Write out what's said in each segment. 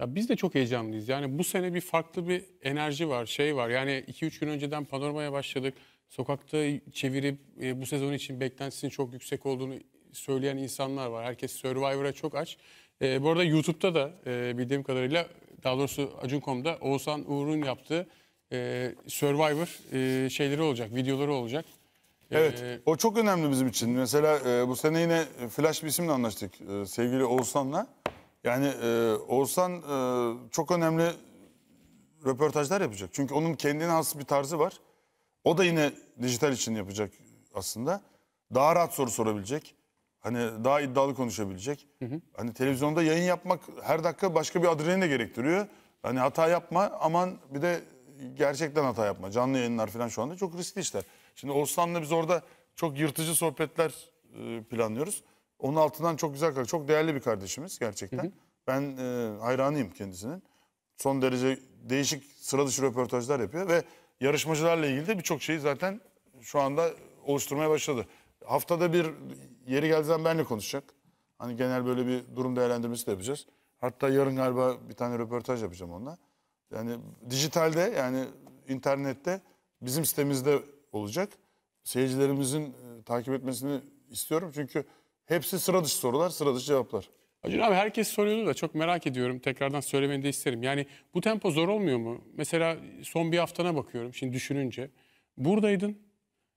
Ya biz de çok heyecanlıyız. Yani bu sene bir farklı bir enerji var, şey var. Yani 2-3 gün önceden panoramaya başladık. Sokakta çevirip e, bu sezon için beklentisinin çok yüksek olduğunu söyleyen insanlar var. Herkes Survivor'a çok aç. E, bu arada YouTube'da da e, bildiğim kadarıyla daha doğrusu Acun.com'da Oğuzhan Uğur'un yaptığı e, Survivor e, şeyleri olacak, videoları olacak. E, evet, ee, o çok önemli bizim için. Mesela e, bu sene yine Flash bir isimle anlaştık e, sevgili Oğuzhan'la. Yani e, Oğuzhan e, çok önemli röportajlar yapacak. Çünkü onun kendine has bir tarzı var. O da yine dijital için yapacak aslında. Daha rahat soru sorabilecek. Hani daha iddialı konuşabilecek. Hı hı. Hani televizyonda yayın yapmak her dakika başka bir adrenalin de gerektiriyor. Hani hata yapma aman bir de gerçekten hata yapma. Canlı yayınlar falan şu anda çok riskli işler. Şimdi Oğuzhan'la biz orada çok yırtıcı sohbetler e, planlıyoruz. Onun altından çok güzel kalktı. Çok değerli bir kardeşimiz gerçekten. Hı hı. Ben e, hayranıyım kendisinin. Son derece değişik sıra dışı röportajlar yapıyor ve yarışmacılarla ilgili de birçok şeyi zaten şu anda oluşturmaya başladı. Haftada bir yeri geldiği benle konuşacak. Hani genel böyle bir durum değerlendirmesi de yapacağız. Hatta yarın galiba bir tane röportaj yapacağım onunla. Yani dijitalde yani internette bizim sitemizde olacak. Seyircilerimizin e, takip etmesini istiyorum çünkü Hepsi sıra dışı sorular, sıra dışı cevaplar. Acun abi herkes soruyordu da çok merak ediyorum. Tekrardan söylemeni de isterim. Yani bu tempo zor olmuyor mu? Mesela son bir haftana bakıyorum şimdi düşününce. Buradaydın.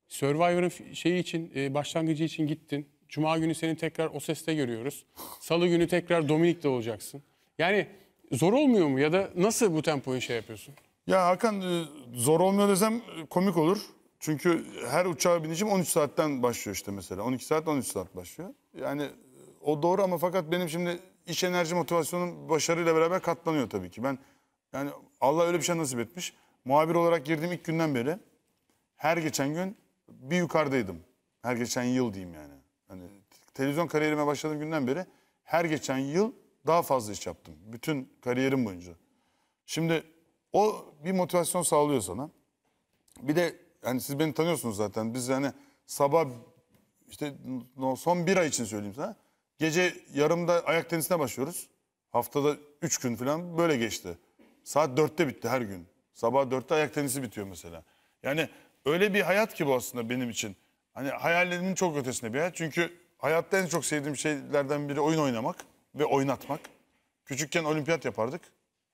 Survivor'ın şeyi için, e, başlangıcı için gittin. Cuma günü seni tekrar o seste görüyoruz. Salı günü tekrar Dominik'te olacaksın. Yani zor olmuyor mu ya da nasıl bu tempoyu şey yapıyorsun? Ya Hakan e, zor olmuyor desem e, komik olur. Çünkü her uçağa binişim 13 saatten başlıyor işte mesela. 12 saat 13 saat başlıyor. Yani e, o doğru ama fakat benim şimdi iş enerji motivasyonum başarıyla beraber katlanıyor tabii ki. Ben yani Allah öyle bir şey nasip etmiş. Muhabir olarak girdiğim ilk günden beri her geçen gün bir yukarıdaydım. Her geçen yıl diyeyim yani. Hani televizyon kariyerime başladığım günden beri her geçen yıl daha fazla iş yaptım. Bütün kariyerim boyunca. Şimdi o bir motivasyon sağlıyor sana. Bir de hani siz beni tanıyorsunuz zaten. Biz yani sabah işte son bir ay için söyleyeyim sana. Gece yarımda ayak tenisine başlıyoruz. Haftada üç gün falan böyle geçti. Saat dörtte bitti her gün. Sabah dörtte ayak tenisi bitiyor mesela. Yani öyle bir hayat ki bu aslında benim için. Hani hayallerimin çok ötesinde bir hayat. Çünkü hayatta en çok sevdiğim şeylerden biri oyun oynamak ve oynatmak. Küçükken olimpiyat yapardık.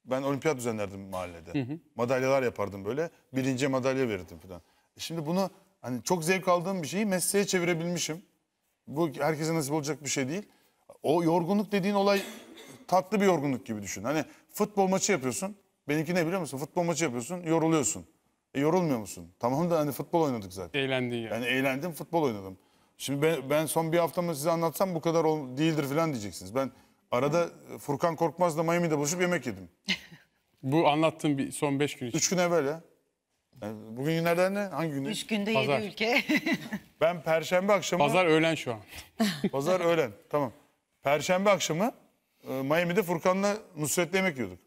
Ben olimpiyat düzenlerdim mahallede. Hı hı. Madalyalar yapardım böyle. Birinci madalya verirdim falan. E şimdi bunu hani çok zevk aldığım bir şeyi mesleğe çevirebilmişim. Bu herkese nasip olacak bir şey değil. O yorgunluk dediğin olay tatlı bir yorgunluk gibi düşün. Hani futbol maçı yapıyorsun. Benimki ne biliyor musun? Futbol maçı yapıyorsun, yoruluyorsun. E, yorulmuyor musun? Tamam da hani futbol oynadık zaten. Eğlendin yani. Yani eğlendim, futbol oynadım. Şimdi ben, ben son bir haftamı size anlatsam bu kadar ol, değildir falan diyeceksiniz. Ben arada Furkan Korkmaz'la Miami'de buluşup yemek yedim. bu anlattığım bir son beş gün için. Üç gün evvel ya bugün günlerden ne? Hangi günler? Üç günde Pazar. yedi ülke. ben perşembe akşamı... Pazar öğlen şu an. Pazar öğlen. Tamam. Perşembe akşamı e, Miami'de Furkan'la Nusret'le yemek yiyorduk.